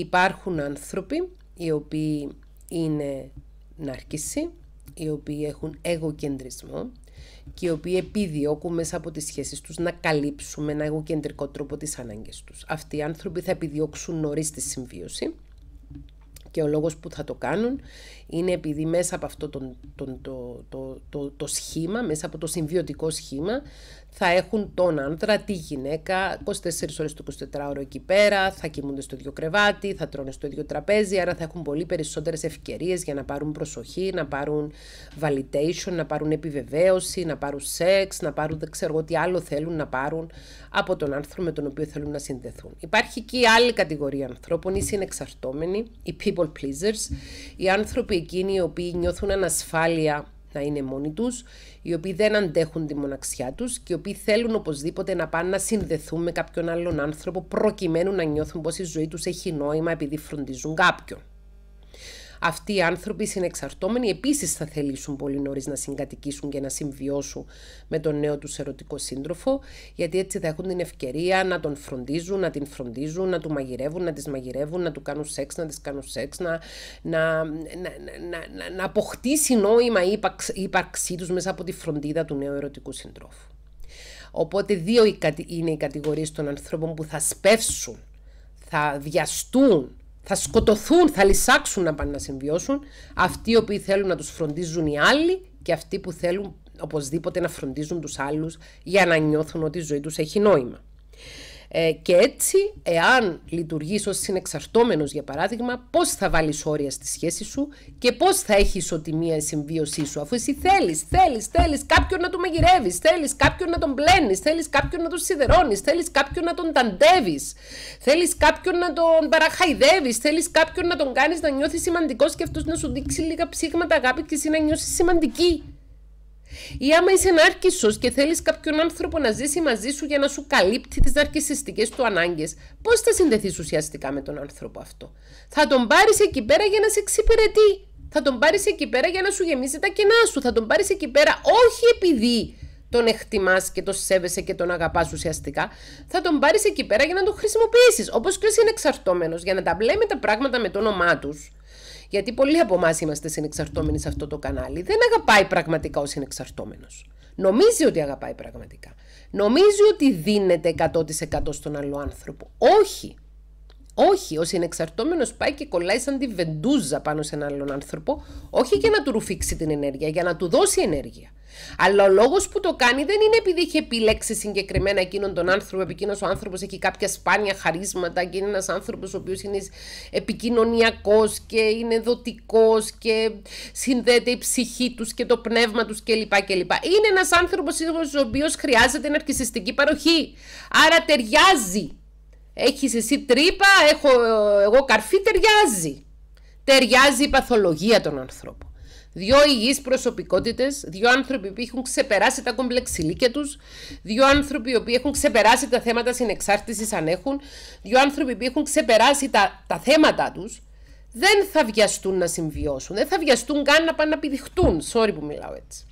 υπάρχουν άνθρωποι οι οποίοι είναι ναρκισσοί οι οποίοι έχουν εγωκεντρισμό και οι οποίοι επιδιώκουν μέσα από τις σχέσεις τους να καλύψουν με ένα εγωκεντρικό τρόπο τις ανάγκες τους. Αυτοί οι άνθρωποι θα επιδιώξουν νωρίς τη συμβίωση και ο λόγος που θα το κάνουν είναι επειδή μέσα από αυτό το, το, το, το, το σχήμα, μέσα από το συμβιωτικό σχήμα, θα έχουν τον άντρα, τη γυναίκα, 24 ώρες το 24ωρο εκεί πέρα, θα κοιμούνται στο ίδιο κρεβάτι, θα τρώνε στο ίδιο τραπέζι, άρα θα έχουν πολύ περισσότερες ευκαιρίες για να πάρουν προσοχή, να πάρουν validation, να πάρουν επιβεβαίωση, να πάρουν σεξ, να πάρουν δεν ξέρω τι άλλο θέλουν να πάρουν από τον άνθρωπο με τον οποίο θέλουν να συνδεθούν. Υπάρχει και η άλλη κατηγορία ανθρώπων, οι συνεξαρτώμενοι, οι people pleasers, οι άνθρωποι εκείνοι οι οποίοι νιώθουν ανασφάλεια να είναι μόνοι τους, οι οποίοι δεν αντέχουν τη μοναξιά τους και οι οποίοι θέλουν οπωσδήποτε να πάνε να συνδεθούν με κάποιον άλλον άνθρωπο προκειμένου να νιώθουν πως η ζωή τους έχει νόημα επειδή φροντίζουν κάποιον. Αυτοί οι άνθρωποι συνεξαρτώμενοι επίσης θα θελήσουν πολύ νωρίς να συγκατοικήσουν και να συμβιώσουν με τον νέο τους ερωτικό σύντροφο, γιατί έτσι θα έχουν την ευκαιρία να τον φροντίζουν, να την φροντίζουν, να του μαγειρεύουν, να τη μαγειρεύουν, να του κάνουν σεξ, να τη κάνουν σεξ, να, να, να, να αποκτήσει νόημα η ύπαρξή τους μέσα από τη φροντίδα του νέου ερωτικού συντρόφου. Οπότε δύο είναι οι κατηγορίες των ανθρώπων που θα σπεύσουν, θα διαστούν θα σκοτωθούν, θα λυσάξουν να πάνε να συμβιώσουν αυτοί οι οποίοι θέλουν να τους φροντίζουν οι άλλοι και αυτοί που θέλουν οπωσδήποτε να φροντίζουν τους άλλους για να νιώθουν ότι η ζωή τους έχει νόημα. Ε, και έτσι, εάν λειτουργείς ως συνεξαρτώμενος, για παράδειγμα, πώς θα βάλεις όρια στη σχέση σου και πώς θα έχεις ισοτιμία η συμβίωσή σου, αφού εσύ θέλεις, θέλεις, θέλεις κάποιον να του μαγειρεύεις, θέλεις κάποιον να τον μπλένεις, θέλεις κάποιον να τον σιδερώνεις, θέλεις κάποιον να τον ταντεύεις, θέλεις κάποιον να τον παραχαϊδεύεις, θέλεις κάποιον να τον κάνεις να νιώθεις σημαντικός και αυτός να σου δείξει λίγα ψήγματα αγάπη και εσύ να νιώσεις σημαντική. Ή άμα είσαι άρκησο και θέλεις κάποιον άνθρωπο να ζήσει μαζί σου για να σου καλύπτει τις αρκησιστικέ του ανάγκες, πώς θα συνδεθείς ουσιαστικά με τον άνθρωπο αυτό. Θα τον πάρεις εκεί πέρα για να σε εξυπηρετεί. Θα τον πάρεις εκεί πέρα για να σου γεμίσει τα κενά σου. Θα τον πάρεις εκεί πέρα όχι επειδή τον εκτιμάς και τον σέβεσαι και τον αγαπάς ουσιαστικά, θα τον πάρεις εκεί πέρα για να τον χρησιμοποιήσεις. Όπως και είναι εξαρτώμενο για να τα βλέπει τα πράγματα με το όνομά τους. Γιατί πολλοί από εμάς είμαστε συνεξαρτώμενοι σε αυτό το κανάλι. Δεν αγαπάει πραγματικά ο συνεξαρτώμενος. Νομίζει ότι αγαπάει πραγματικά. Νομίζει ότι δίνεται 100% στον άλλο άνθρωπο. Όχι. Όχι, ο συνεξαρτώμενος πάει και κολλάει σαν τη βεντούζα πάνω σε έναν άλλον άνθρωπο, όχι για να του ρουφήξει την ενέργεια, για να του δώσει ενέργεια. Αλλά ο λόγος που το κάνει δεν είναι επειδή έχει επιλέξει συγκεκριμένα εκείνον τον άνθρωπο, επειδή ο άνθρωπος έχει κάποια σπάνια χαρίσματα και είναι ένας άνθρωπος ο οποίος είναι επικοινωνιακός και είναι δοτικός και συνδέεται η ψυχή τους και το πνεύμα τους κλπ. Είναι ένας άνθρωπος ο οποίος χρειάζεται εναρκιστική παροχή. Άρα ταιριάζει έχεις εσύ τρύπα, έχω εγώ καρφί, ταιριάζει. Ταιριάζει η παθολογία των ανθρώπων. Δύο υγιείς προσωπικότητες, δύο άνθρωποι που έχουν ξεπεράσει τα κομπλεξιλίκια τους, δύο άνθρωποι που έχουν ξεπεράσει τα θέματα συνεξάρτησης αν έχουν, δύο άνθρωποι που έχουν ξεπεράσει τα, τα θέματα τους, δεν θα βιαστούν να συμβιώσουν, δεν θα βιαστούν καν να πάνε να Sorry που μιλάω έτσι.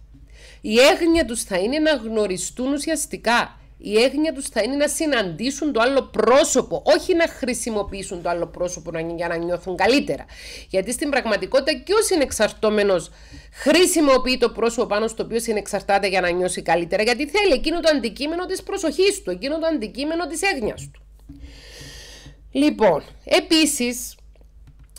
Η έγνοια τους θα είναι να γνωριστούν ουσιαστικά, η έγνοια τους θα είναι να συναντήσουν το άλλο πρόσωπο, όχι να χρησιμοποιήσουν το άλλο πρόσωπο για να νιώθουν καλύτερα. Γιατί στην πραγματικότητα και ο συνεξαρτώμενο χρησιμοποιεί το πρόσωπο πάνω στο οποίο συνεξαρτάται για να νιώσει καλύτερα, γιατί θέλει εκείνο το αντικείμενο της προσοχής του, εκείνο το αντικείμενο της έγνοιας του. Λοιπόν, επίσης,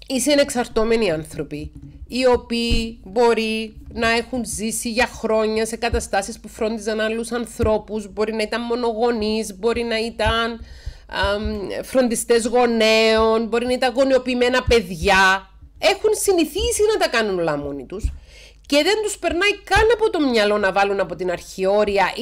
οι συνεξαρτώμενοι άνθρωποι οι οποίοι μπορεί να έχουν ζήσει για χρόνια σε καταστάσεις που φρόντιζαν άλλους ανθρώπους, μπορεί να ήταν μονογονείς, μπορεί να ήταν φροντιστέ φροντιστές γονέων, μπορεί να ήταν γονιοποιημένα παιδιά. Έχουν συνηθίσει να τα κάνουν όλα μόνοι τους και δεν τους περνάει καν από το μυαλό να βάλουν από την αρχή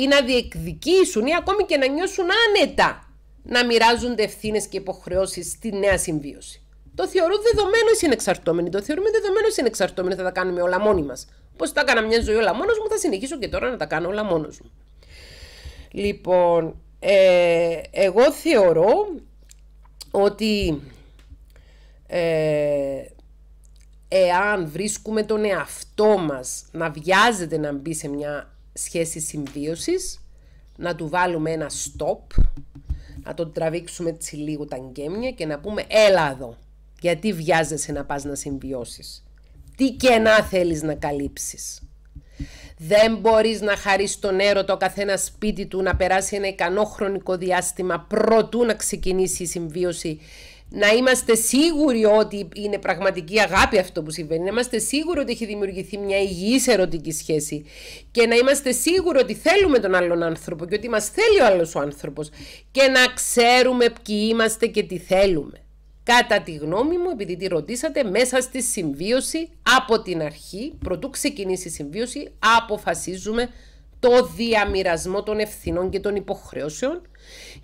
ή να διεκδικήσουν ή ακόμη και να νιώσουν άνετα να μοιράζονται ευθύνες και υποχρεώσεις στη νέα συμβίωση το θεωρώ δεδομένο είναι συνεξαρτώμενοι. Το θεωρούμε δεδομένο είναι συνεξαρτώμενοι. Θα τα κάνουμε όλα μόνοι μας. Πώς τα έκανα μια ζωή όλα μόνος μου, θα συνεχίσω και τώρα να τα κάνω όλα μόνος μου. Λοιπόν, ε, εγώ θεωρώ ότι ε, εάν βρίσκουμε τον εαυτό μας να βιάζεται να μπει σε μια σχέση συμβίωσης, να του βάλουμε ένα stop, να τον τραβήξουμε έτσι λίγο τα γκέμια και να πούμε έλα εδώ, γιατί βιάζεσαι να πας να συμβιώσεις. Τι κενά θέλεις να καλύψεις. Δεν μπορείς να χαρείς τον έρωτο καθένα σπίτι του να περάσει ένα ικανό χρονικό διάστημα προτού να ξεκινήσει η συμβίωση. Να είμαστε σίγουροι ότι είναι πραγματική αγάπη αυτό που συμβαίνει. Να είμαστε σίγουροι ότι έχει δημιουργηθεί μια υγιής ερωτική σχέση. Και να είμαστε σίγουροι ότι θέλουμε τον άλλον άνθρωπο και ότι μας θέλει ο άλλος ο άνθρωπος. Και να ξέρουμε ποιοι είμαστε και τι θέλουμε. Κατά τη γνώμη μου, επειδή τη ρωτήσατε, μέσα στη συμβίωση από την αρχή, προτού ξεκινήσει η συμβίωση, αποφασίζουμε το διαμοιρασμό των ευθυνών και των υποχρεώσεων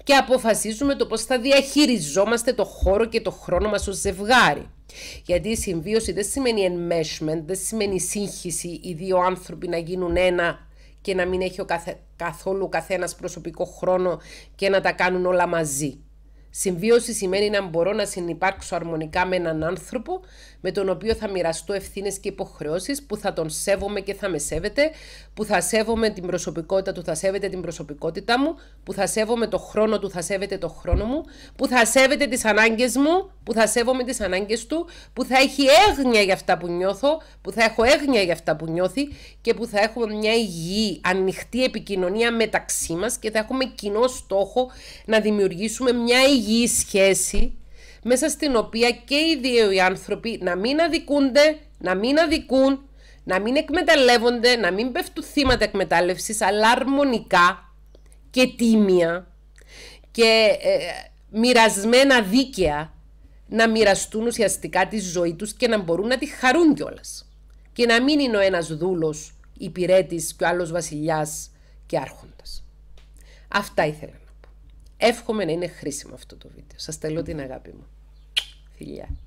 και αποφασίζουμε το πώς θα διαχειριζόμαστε το χώρο και το χρόνο μας ως ζευγάρι. Γιατί η συμβίωση δεν σημαίνει enmeshment, δεν σημαίνει σύγχυση οι δύο άνθρωποι να γίνουν ένα και να μην έχει ο καθόλου καθένας προσωπικό χρόνο και να τα κάνουν όλα μαζί. Συμβίωση σημαίνει να μπορώ να συνεπάρξω αρμονικά με έναν άνθρωπο με τον οποίο θα μοιραστώ ευθύνες και υποχρεώσεις, που θα τον σέβομαι και θα με σέβεται, που θα σέβομαι την προσωπικότητα του, θα σέβεται την προσωπικότητά μου, που θα σέβομαι το χρόνο του, θα σέβεται το χρόνο μου, που θα σέβεται τις ανάγκες μου, που θα σέβομαι τις ανάγκες του, που θα έχει έγνοια για αυτά που νιώθω, που θα έχω έγνοια για αυτά που νιώθει και που θα έχουμε μια υγιή, ανοιχτή επικοινωνία μεταξύ μας και θα έχουμε κοινό στόχο να δημιουργήσουμε μια υγιή υγιή σχέση μέσα στην οποία και οι δύο οι άνθρωποι να μην αδικούνται, να μην αδικούν, να μην εκμεταλλεύονται, να μην πέφτουν θύματα εκμετάλλευσης, αλλά αρμονικά και τίμια και ε, μοιρασμένα δίκαια να μοιραστούν ουσιαστικά τη ζωή τους και να μπορούν να τη χαρούν κιόλας. Και να μην είναι ο ένας δούλος, υπηρέτης και ο άλλος βασιλιάς και άρχοντας. Αυτά ήθελα. Εύχομαι να είναι χρήσιμο αυτό το βίντεο. Σας στελώ την αγάπη μου. Φιλιά.